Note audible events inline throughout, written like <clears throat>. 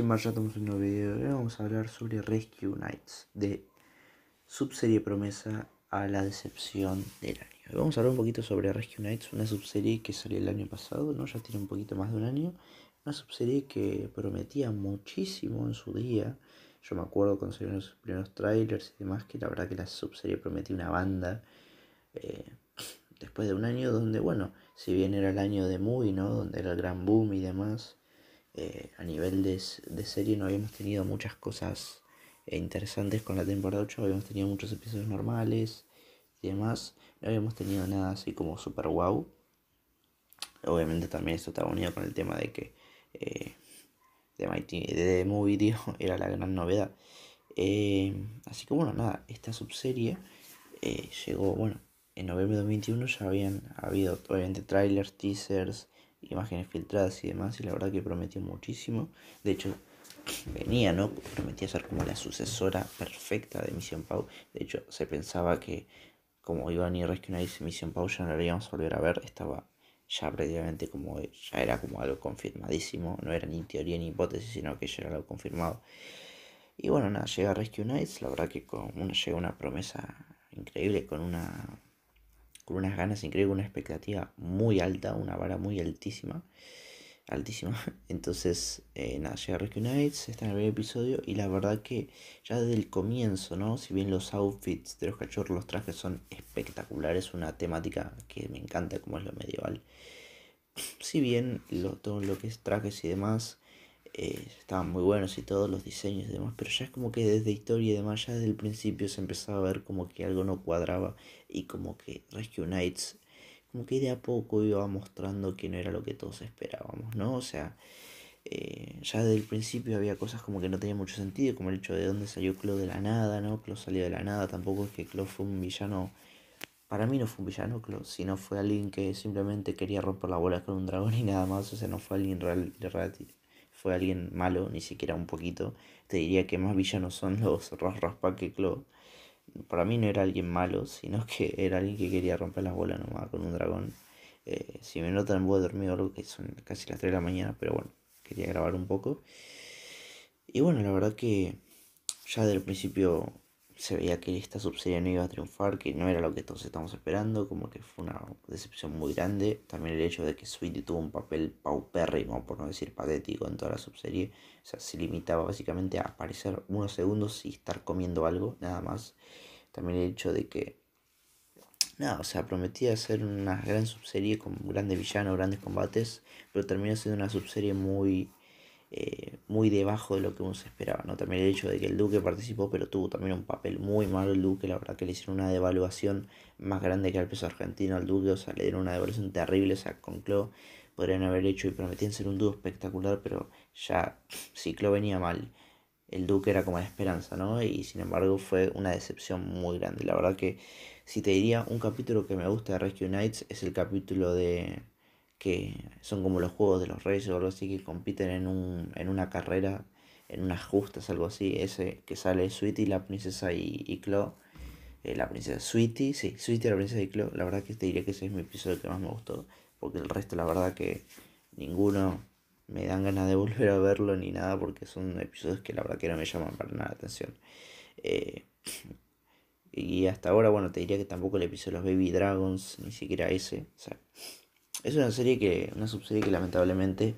estamos en un nuevo video. vamos a hablar sobre Rescue Nights de subserie promesa a la decepción del año. vamos a hablar un poquito sobre Rescue Nights, una subserie que salió el año pasado, ¿no? ya tiene un poquito más de un año. Una subserie que prometía muchísimo en su día. Yo me acuerdo cuando salieron los primeros trailers y demás, que la verdad que la subserie prometía una banda. Eh, después de un año donde, bueno, si bien era el año de Movie, ¿no? Donde era el gran boom y demás eh, a nivel de, serie no habíamos tenido muchas cosas eh, interesantes con la temporada 8, habíamos tenido muchos episodios normales y demás, no habíamos tenido nada así como super wow. Obviamente también esto estaba unido con el tema de que eh, de The, Movie <laughs> era la gran novedad. Em, así que bueno, nada, esta subserie llegó, bueno, en noviembre de 2021 ya habían habido obviamente trailers, teasers, imágenes filtradas y demás, y la verdad que prometió muchísimo. De hecho, venía, ¿no? Prometía ser como la sucesora perfecta de Mission Pau. De hecho, se pensaba que como a y Rescue Mission Pau ya no la íbamos a volver a ver, estaba ya prácticamente como ya era como algo confirmadísimo, no era ni teoría ni hipótesis, sino que ya era algo confirmado. Y bueno, nada, llega Rescue Nights, la verdad que con una, llega una promesa increíble, con una con unas ganas increíbles, una expectativa muy alta, una vara muy altísima. Altísima. <laughs> Entonces, eh, nada, llega está en el primer episodio y la verdad que ya desde el comienzo, ¿no? Si bien los outfits de los cachorros, los trajes son espectaculares, una temática que me encanta como es lo medieval. <sniffs> Si bien lo, todo lo que es trajes y demás eh, estaban muy buenos y todos los diseños y demás, pero ya es como que desde historia y demás, ya desde el principio se empezaba a ver como que algo no cuadraba y como que Rescue Knights, como que de a poco iba mostrando que no era lo que todos esperábamos, ¿no? O sea, eh, ya desde el principio había cosas como que no tenía mucho sentido, como el hecho de dónde salió Clo de la nada, ¿no? Clo salió de la nada, tampoco es que Clo fue un villano. Para mí no fue un villano, Si sino fue alguien que simplemente quería romper la bola con un dragón y nada más, o sea, no fue alguien real, real fue alguien malo, ni siquiera un poquito. Te diría que más villanos son los Raspa que Claw. Para mí no era alguien malo, sino <laughs> que era alguien que quería romper las bolas nomás con un dragón. Eh, si me notan, voy a dormir algo que son casi las 3 de la mañana, pero bueno, quería grabar un poco. Y bueno, la verdad que ya del principio se veía que esta subserie no iba a triunfar, que no era lo que todos estamos esperando, como que fue una decepción muy grande. También el hecho de que Sweetie tuvo un papel paupérrimo, por no decir patético, en toda la subserie. O sea, se limitaba básicamente a aparecer unos segundos y estar comiendo algo, nada más. También el hecho de que, nada, o sea, prometía hacer una gran subserie con grandes villanos, grandes combates, pero terminó siendo una subserie muy eh, muy debajo de lo que uno se esperaba. ¿no? También el hecho de que el Duque participó, pero tuvo también un papel muy malo el Duque. La verdad que le hicieron una devaluación más grande que al peso argentino al Duque. O sea, le dieron una devaluación terrible. O sea, con Clo podrían haber hecho y prometían ser un dúo espectacular, pero ya si Clo venía mal. El Duque era como de esperanza, ¿no? Y sin embargo fue una decepción muy grande. La verdad que si te diría un capítulo que me gusta de Rescue Nights es el capítulo de que son como los juegos de los reyes o algo así, que compiten en, un, en una carrera, en unas justas, algo así. Ese que sale Sweetie, la princesa y, y Claw. Eh, la princesa Sweetie, sí, Sweetie, la princesa y Claw. La verdad que te diría que ese es mi episodio que más me gustó, porque el resto, la verdad que ninguno me dan ganas de <laughs> volver a verlo ni nada, porque son episodios que la verdad que no me llaman para nada la atención. Eh, <clears throat> y hasta ahora, bueno, te diría que tampoco el episodio de los Baby Dragons, ni siquiera ese. O sea, es una serie que, una subserie que lamentablemente eh,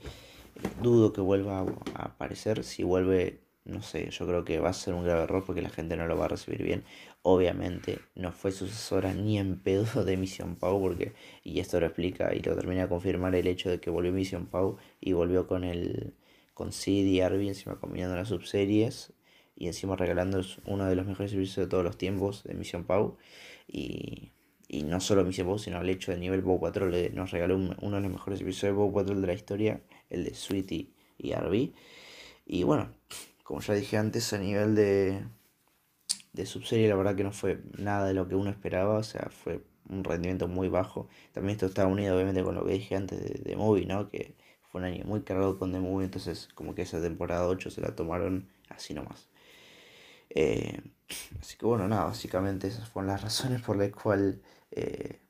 dudo que vuelva a aparecer. Si vuelve, no sé, yo creo que va a ser un grave error porque la gente no lo va a recibir bien. Obviamente no fue sucesora ni en pedo <laughs> de Mission Pau porque, y esto lo explica y lo termina a confirmar el hecho de que volvió Mission Pau y volvió con el con Sid y Arby encima combinando las subseries y encima regalando uno de los mejores servicios de todos los tiempos de Mission Pau y y no solo misebo, sino el hecho de nivel Bow 4 nos regaló uno de los mejores episodios de Bow 4 de la historia, el de Sweetie y Arby. Y bueno, como ya dije antes, a nivel de, de subserie, la verdad que no fue nada de lo que uno esperaba, o sea, fue un rendimiento muy bajo. También esto está unido, obviamente, con lo que dije antes de, de Movie, ¿no? Que fue un año muy cargado con The Movie, entonces, como que esa temporada 8 se la tomaron así nomás. Eh, así que bueno, nada, básicamente esas fueron las razones por las cuales eh,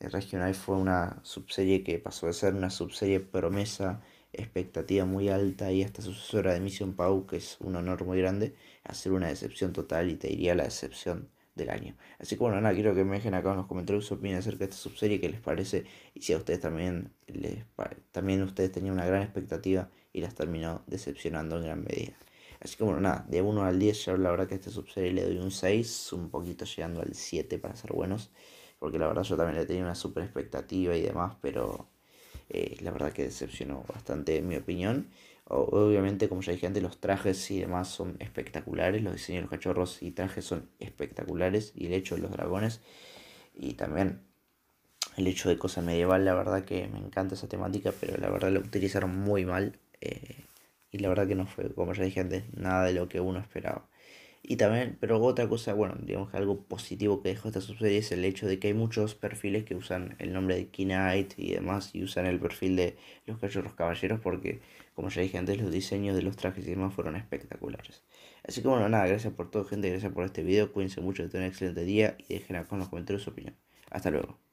el Regional fue una subserie que pasó de ser una subserie promesa, expectativa muy alta y hasta sucesora de Mission Pau, que es un honor muy grande, a ser una decepción total y te diría la decepción del año. Así que bueno, nada, quiero que me dejen acá en los comentarios su opinión acerca de esta subserie, que les parece y si a ustedes también, les también ustedes tenían una gran expectativa y las terminó decepcionando en gran medida. Así que bueno, nada, de 1 al 10, yo la verdad que a este subserie le doy un 6, un poquito llegando al 7 para ser buenos, porque la verdad yo también le tenía una super expectativa y demás, pero eh, la verdad que decepcionó bastante mi opinión. Obviamente, como ya dije antes, los trajes y demás son espectaculares, los diseños de los cachorros y trajes son espectaculares, y el hecho de los dragones, y también el hecho de cosa medieval, la verdad que me encanta esa temática, pero la verdad lo utilizaron muy mal. Eh, y la verdad que no fue, como ya dije antes, nada de lo que uno esperaba. Y también, pero otra cosa, bueno, digamos que algo positivo que dejó esta subserie es el hecho de que hay muchos perfiles que usan el nombre de Knight y demás, y usan el perfil de los cachorros caballeros, porque, como ya dije antes, los diseños de los trajes y demás fueron espectaculares. Así que bueno, nada, gracias por todo, gente, gracias por este video, cuídense mucho, tengan un excelente día y dejen acá en los comentarios su opinión. Hasta luego.